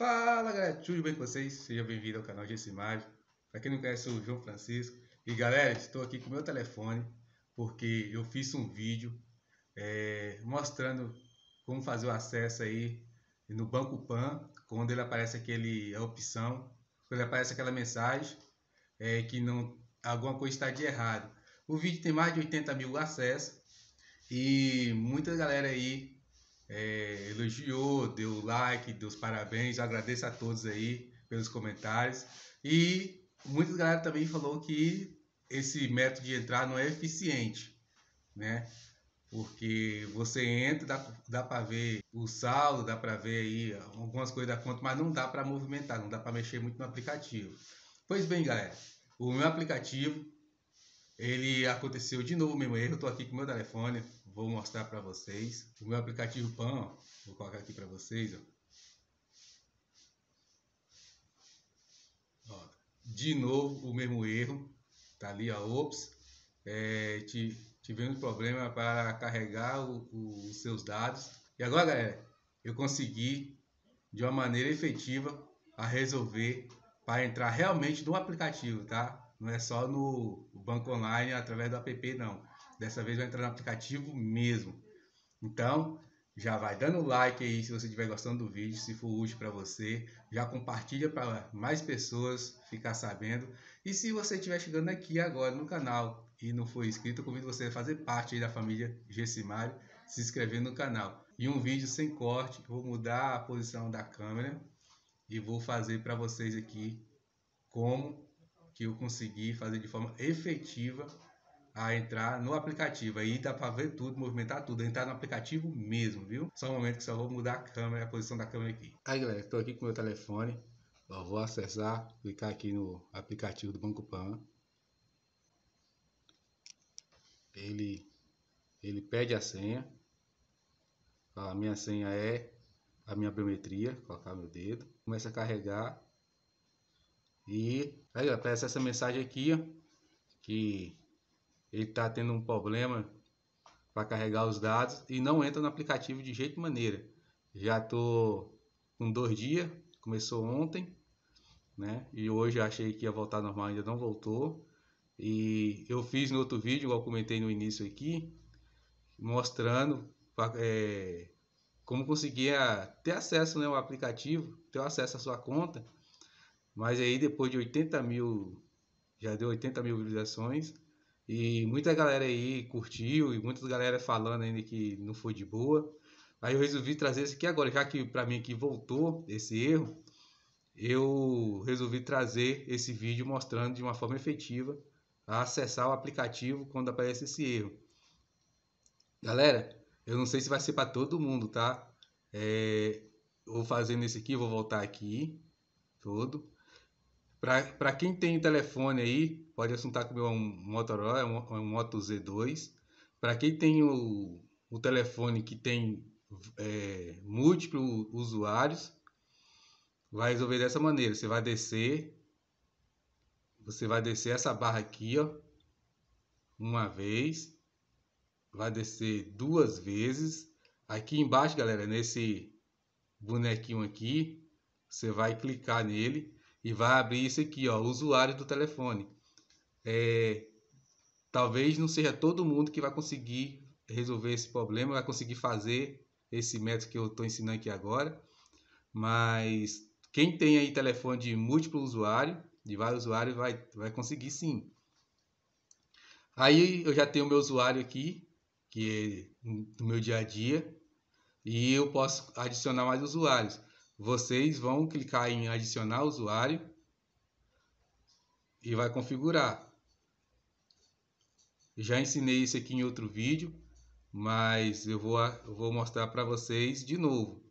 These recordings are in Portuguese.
Fala galera, tudo bem com vocês? Seja bem-vindo ao canal GC Mais. Para quem não conhece, eu sou o João Francisco. E galera, estou aqui com meu telefone porque eu fiz um vídeo é, mostrando como fazer o acesso aí no Banco Pan, quando ele aparece aquele a opção, quando aparece aquela mensagem é, que não alguma coisa está de errado. O vídeo tem mais de 80 mil acessos e muita galera aí é, elogiou, deu like, deu os parabéns. Eu agradeço a todos aí pelos comentários. E muita galera também falou que esse método de entrar não é eficiente, né? Porque você entra, dá, dá para ver o saldo, dá para ver aí algumas coisas da conta, mas não dá para movimentar, não dá para mexer muito no aplicativo. Pois bem, galera, o meu aplicativo, ele aconteceu de novo mesmo erro, eu estou aqui com o meu telefone, vou mostrar para vocês. O meu aplicativo PAN, ó, vou colocar aqui para vocês. Ó. Ó, de novo o mesmo erro, tá ali a Ops. É, tivemos problema para carregar o, o, os seus dados. E agora, galera, eu consegui de uma maneira efetiva a resolver para entrar realmente no aplicativo, tá? Não é só no banco online através do app, não. Dessa vez vai entrar no aplicativo mesmo. Então, já vai dando like aí se você estiver gostando do vídeo, se for útil para você. Já compartilha para mais pessoas ficar sabendo. E se você estiver chegando aqui agora no canal e não for inscrito, eu convido você a fazer parte aí da família Gessimário, se inscrever no canal. E um vídeo sem corte, vou mudar a posição da câmera e vou fazer para vocês aqui como que eu consegui fazer de forma efetiva a entrar no aplicativo. Aí dá para ver tudo, movimentar tudo, entrar no aplicativo mesmo, viu? Só um momento que só vou mudar a câmera, a posição da câmera aqui. Aí galera, estou aqui com o meu telefone. Eu vou acessar, clicar aqui no aplicativo do Banco Pan. Ele, ele pede a senha. A minha senha é a minha biometria, colocar meu dedo. Começa a carregar. E aí aparece essa mensagem aqui, ó, que ele está tendo um problema para carregar os dados e não entra no aplicativo de jeito maneira. Já estou com dois dias, começou ontem, né? E hoje eu achei que ia voltar normal, ainda não voltou. E eu fiz no outro vídeo, igual comentei no início aqui, mostrando é, como conseguia ter acesso né, ao aplicativo, ter acesso à sua conta. Mas aí depois de 80 mil, já deu 80 mil visualizações, e muita galera aí curtiu, e muitas galera falando ainda que não foi de boa. Aí eu resolvi trazer esse aqui agora, já que para mim aqui voltou esse erro, eu resolvi trazer esse vídeo mostrando de uma forma efetiva a acessar o aplicativo quando aparece esse erro. Galera, eu não sei se vai ser para todo mundo, tá? É, vou fazendo esse aqui, vou voltar aqui, todo. Para quem tem telefone aí, pode assuntar com o meu é um Motorola, é um, é um Moto Z2. Para quem tem o, o telefone que tem é, múltiplos usuários, vai resolver dessa maneira. Você vai descer, você vai descer essa barra aqui, ó, uma vez, vai descer duas vezes. Aqui embaixo, galera, nesse bonequinho aqui, você vai clicar nele e vai abrir isso aqui, ó, usuário do telefone. É, talvez não seja todo mundo que vai conseguir resolver esse problema, vai conseguir fazer esse método que eu estou ensinando aqui agora, mas quem tem aí telefone de múltiplo usuário, de vários usuários, vai, vai conseguir sim. Aí eu já tenho meu usuário aqui, que é do meu dia a dia, e eu posso adicionar mais usuários vocês vão clicar em adicionar usuário e vai configurar. Já ensinei isso aqui em outro vídeo, mas eu vou, eu vou mostrar para vocês de novo.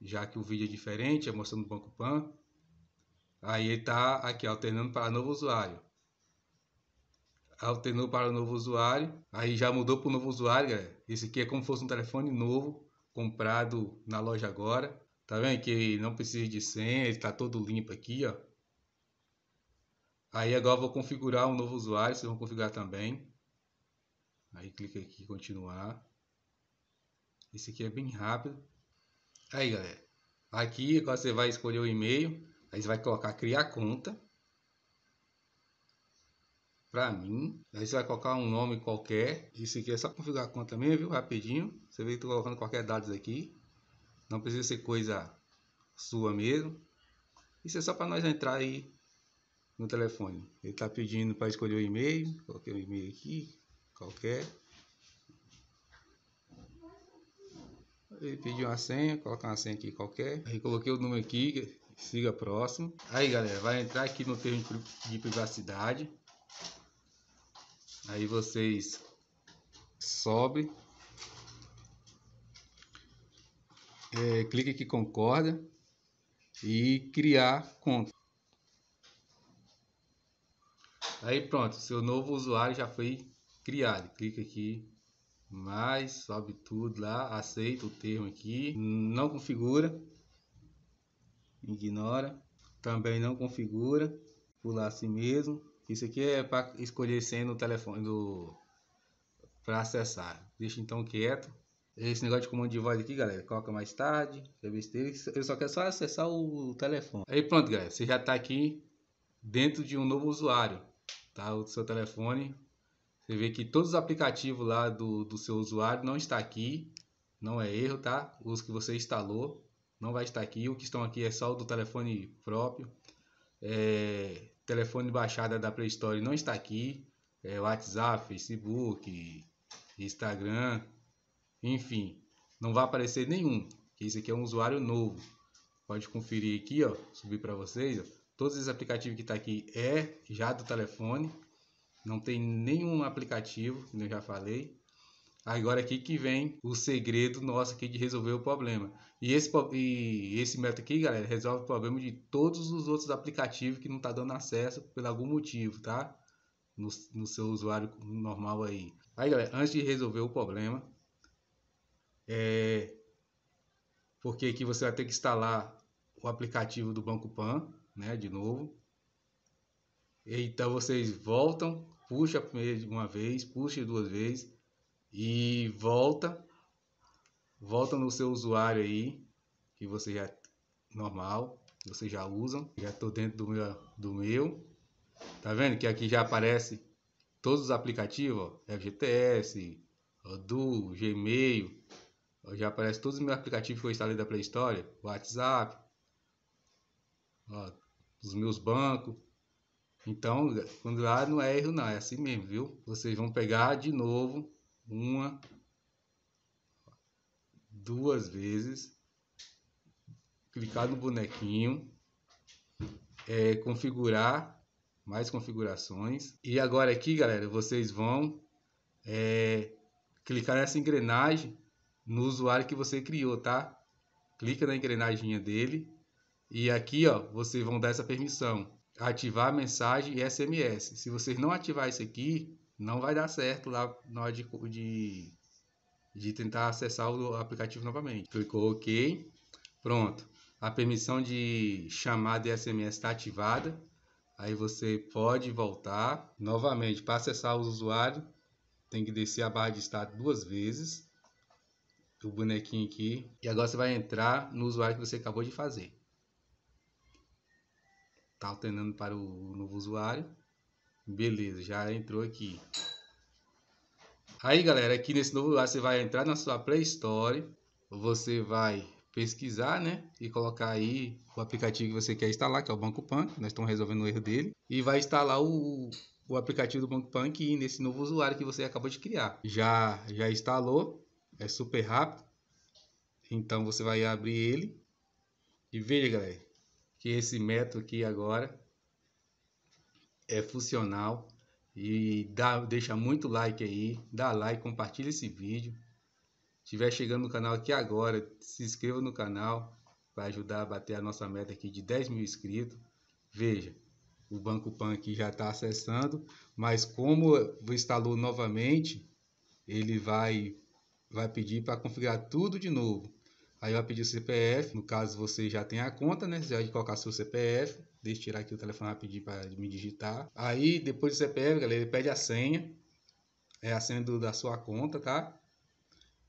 Já que o vídeo é diferente, é mostrando o Banco Pan. Aí ele está aqui, alternando para novo usuário. Alternou para novo usuário. Aí já mudou para o novo usuário, galera. Esse aqui é como se fosse um telefone novo, comprado na loja agora. Tá vendo que não precisa de senha, ele tá todo limpo aqui, ó. Aí agora eu vou configurar um novo usuário, vocês vão configurar também. Aí clica aqui continuar. Esse aqui é bem rápido. Aí galera, aqui agora você vai escolher o e-mail, aí você vai colocar criar conta. Pra mim, aí você vai colocar um nome qualquer. Isso aqui é só configurar a conta mesmo, viu? Rapidinho. Você vem colocando qualquer dados aqui. Não precisa ser coisa sua mesmo. Isso é só para nós entrar aí no telefone. Ele está pedindo para escolher o e-mail. Coloquei o um e-mail aqui, qualquer. Ele pediu uma senha, colocar uma senha aqui qualquer. Aí coloquei o número aqui, siga próximo. Aí galera, vai entrar aqui no termo de privacidade. Aí vocês sobe é, clique aqui concorda e criar conta. Aí pronto, seu novo usuário já foi criado. Clica aqui mais, sobe tudo lá, aceita o termo aqui, não configura, ignora, também não configura, pular assim mesmo. Isso aqui é para escolher senha no telefone do para acessar. Deixa então quieto. Esse negócio de comando de voz aqui, galera, coloca mais tarde, Eu só quero só acessar o telefone. Aí pronto, galera, você já está aqui dentro de um novo usuário, tá? O seu telefone. Você vê que todos os aplicativos lá do, do seu usuário não está aqui, não é erro, tá? Os que você instalou não vai estar aqui. O que estão aqui é só o do telefone próprio. É, telefone baixada da Play Store não está aqui. É, WhatsApp, Facebook, Instagram, enfim, não vai aparecer nenhum. Esse aqui é um usuário novo. Pode conferir aqui, ó, subir para vocês. Ó. Todos esses aplicativos que está aqui é já do telefone. Não tem nenhum aplicativo, eu já falei. Agora aqui que vem o segredo nosso aqui de resolver o problema. E esse, e esse método aqui, galera, resolve o problema de todos os outros aplicativos que não está dando acesso por algum motivo, tá? No, no seu usuário normal aí. Aí, galera, antes de resolver o problema, é, porque aqui você vai ter que instalar o aplicativo do Banco Pan, né, de novo. Então vocês voltam, puxa uma vez, puxa duas vezes e volta, volta no seu usuário aí que você já normal, vocês já usam. Já estou dentro do meu, do meu, tá vendo que aqui já aparece todos os aplicativos, ó, FGTS, Odoo, Gmail, já aparece todos os meus aplicativos que eu instalei da Play Store, WhatsApp, ó, os meus bancos. Então, quando lá não é erro não, é assim mesmo, viu? Vocês vão pegar de novo uma, duas vezes, clicar no bonequinho, é, configurar, mais configurações. E agora aqui, galera, vocês vão é, clicar nessa engrenagem no usuário que você criou, tá? Clica na engrenadinha dele e aqui, ó, vocês vão dar essa permissão, ativar a mensagem e SMS. Se vocês não ativar isso aqui, não vai dar certo lá na hora de, de, de tentar acessar o aplicativo novamente. Clicou OK, pronto. A permissão de chamada e SMS está ativada. Aí você pode voltar novamente para acessar o usuário. Tem que descer a barra de estado duas vezes do bonequinho aqui. E agora você vai entrar no usuário que você acabou de fazer. Tá alternando para o novo usuário. Beleza, já entrou aqui. Aí, galera, aqui nesse novo usuário você vai entrar na sua Play Store. Você vai pesquisar, né? E colocar aí o aplicativo que você quer instalar, que é o Banco Pan. Nós estamos resolvendo o erro dele. E vai instalar o, o aplicativo do Banco Pan aqui nesse novo usuário que você acabou de criar. Já, já instalou é super rápido. Então você vai abrir ele e veja, galera, que esse método aqui agora é funcional e dá, deixa muito like aí, dá like, compartilha esse vídeo. Se tiver chegando no canal aqui agora, se inscreva no canal, para ajudar a bater a nossa meta aqui de 10 mil inscritos. Veja, o Banco Pan aqui já está acessando, mas como instalou novamente, ele vai vai pedir para configurar tudo de novo. Aí vai pedir o CPF, no caso você já tem a conta, né? Você vai colocar seu CPF, deixa eu tirar aqui o telefone vai pedir para me digitar. Aí depois do CPF, galera, ele pede a senha, é a senha do, da sua conta, tá?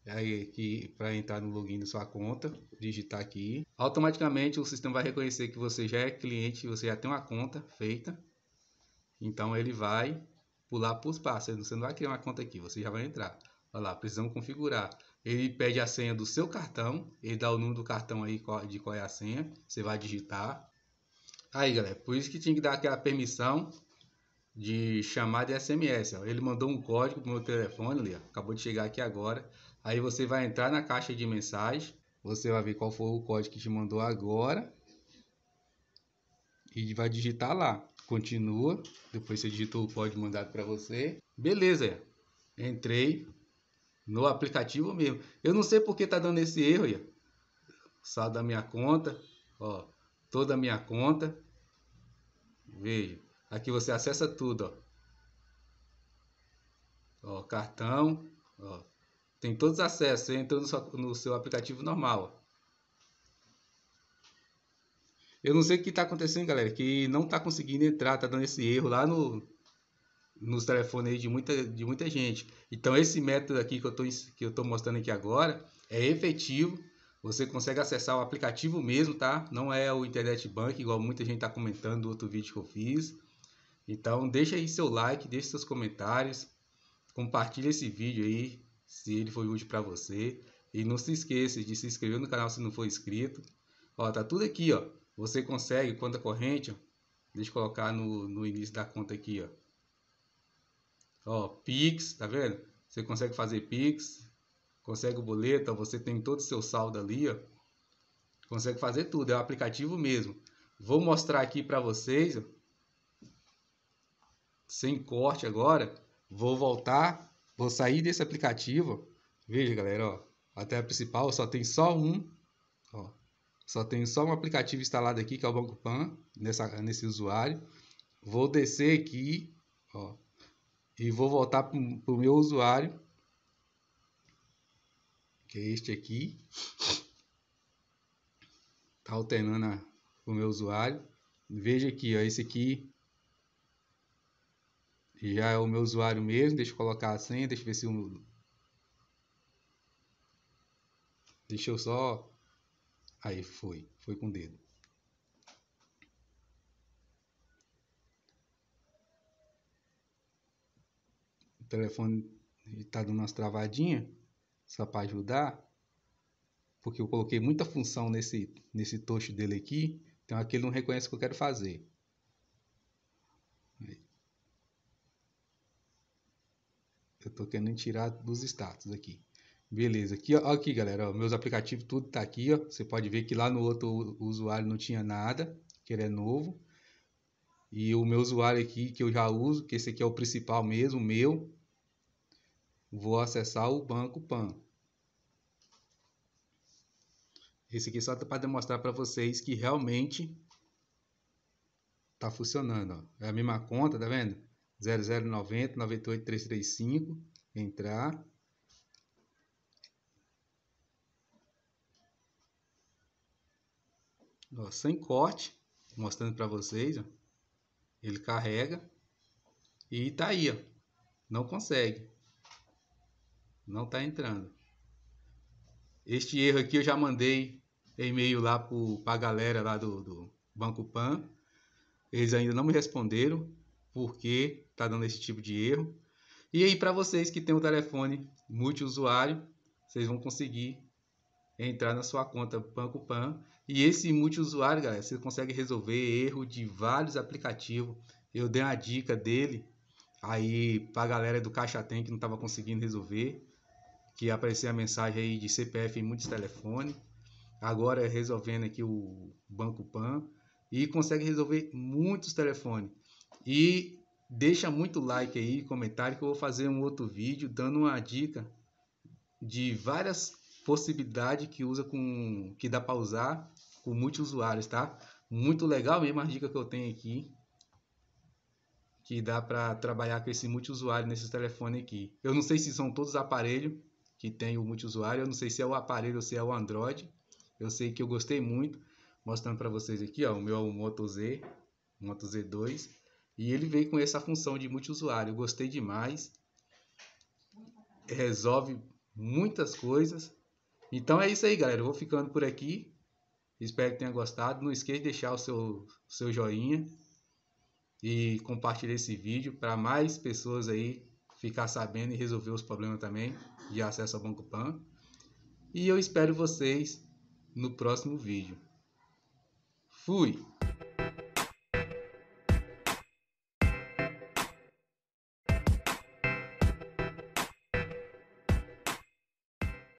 É aí aqui para entrar no login da sua conta, digitar aqui. Automaticamente o sistema vai reconhecer que você já é cliente, você já tem uma conta feita. Então ele vai pular para os passos, você não vai criar uma conta aqui, você já vai entrar. Olha lá, precisamos configurar. Ele pede a senha do seu cartão, ele dá o número do cartão aí de qual é a senha, você vai digitar. Aí, galera, por isso que tinha que dar aquela permissão de chamar de SMS. Ó. Ele mandou um código pro meu telefone ali, ó. acabou de chegar aqui agora. Aí você vai entrar na caixa de mensagem, você vai ver qual foi o código que te mandou agora e vai digitar lá. Continua, depois você digitou o código mandado para você. Beleza, é. entrei, no aplicativo mesmo. Eu não sei por que tá dando esse erro aí. Sal da minha conta. Ó, toda a minha conta. Veja. Aqui você acessa tudo, ó. Ó, cartão, ó. Tem todos os acessos, você entrou no seu, no seu aplicativo normal, ó. Eu não sei o que está acontecendo, galera, que não está conseguindo entrar, está dando esse erro lá no, nos telefones de muita, de muita gente. Então, esse método aqui que eu estou mostrando aqui agora é efetivo. Você consegue acessar o aplicativo mesmo, tá? Não é o Internet Bank, igual muita gente está comentando no outro vídeo que eu fiz. Então, deixa aí seu like, deixa seus comentários, compartilha esse vídeo aí, se ele foi útil para você. E não se esqueça de se inscrever no canal se não for inscrito. Ó, tá tudo aqui, ó. Você consegue, conta corrente, ó. Deixa eu colocar no, no início da conta aqui, ó. Ó, Pix, tá vendo? Você consegue fazer Pix, consegue o boleto, você tem todo o seu saldo ali, ó. Consegue fazer tudo, é o um aplicativo mesmo. Vou mostrar aqui para vocês, ó. sem corte agora. Vou voltar, vou sair desse aplicativo. Veja, galera, ó, a tela principal só tem só um, ó, só tem só um aplicativo instalado aqui, que é o Banco Pan, nessa, nesse usuário. Vou descer aqui, ó, e vou voltar para o meu usuário, que é este aqui. Está alternando o meu usuário. Veja aqui, ó, esse aqui já é o meu usuário mesmo. Deixa eu colocar a senha, deixa eu ver se o... Deixa eu só... Aí, foi. Foi com o dedo. telefone está dando umas travadinhas, só para ajudar, porque eu coloquei muita função nesse, nesse tocho dele aqui, então aqui ele não reconhece o que eu quero fazer. Eu estou querendo tirar dos status aqui. Beleza, aqui, ó, aqui galera, ó, meus aplicativos tudo tá aqui, ó. Você pode ver que lá no outro usuário não tinha nada, que ele é novo. E o meu usuário aqui que eu já uso, que esse aqui é o principal mesmo, meu, Vou acessar o banco PAN. Esse aqui é só para demonstrar para vocês que realmente está funcionando. Ó. É a mesma conta, tá vendo? 0090 98335. Entrar. Ó, sem corte, mostrando para vocês. Ó. Ele carrega e tá aí, ó. Não consegue. Não está entrando. Este erro aqui eu já mandei e-mail lá para a galera lá do, do Banco Pan. Eles ainda não me responderam porque está dando esse tipo de erro. E aí, para vocês que tem o um telefone multiusuário, vocês vão conseguir entrar na sua conta Banco Pan. E esse multiusuário, galera, você consegue resolver erro de vários aplicativos. Eu dei uma dica dele aí para a galera do Caixa Tem que não estava conseguindo resolver que aparecia a mensagem aí de CPF em muitos telefones. Agora é resolvendo aqui o Banco Pan e consegue resolver muitos telefones. E deixa muito like aí, comentário que eu vou fazer um outro vídeo dando uma dica de várias possibilidades que usa com que dá para usar com usuários tá? Muito legal mesmo a dica que eu tenho aqui que dá para trabalhar com esse multiusuário nesses telefones aqui. Eu não sei se são todos aparelhos, que tem o multiusuário. Eu não sei se é o aparelho ou se é o Android. Eu sei que eu gostei muito. Mostrando para vocês aqui, ó, o meu é Moto Z, Moto Z2. E ele veio com essa função de multiusuário. Eu gostei demais. Resolve muitas coisas. Então é isso aí, galera. Eu vou ficando por aqui. Espero que tenha gostado. Não esqueça de deixar o seu, o seu joinha e compartilhar esse vídeo para mais pessoas aí ficar sabendo e resolver os problemas também de acesso ao Banco Pan. E eu espero vocês no próximo vídeo. Fui!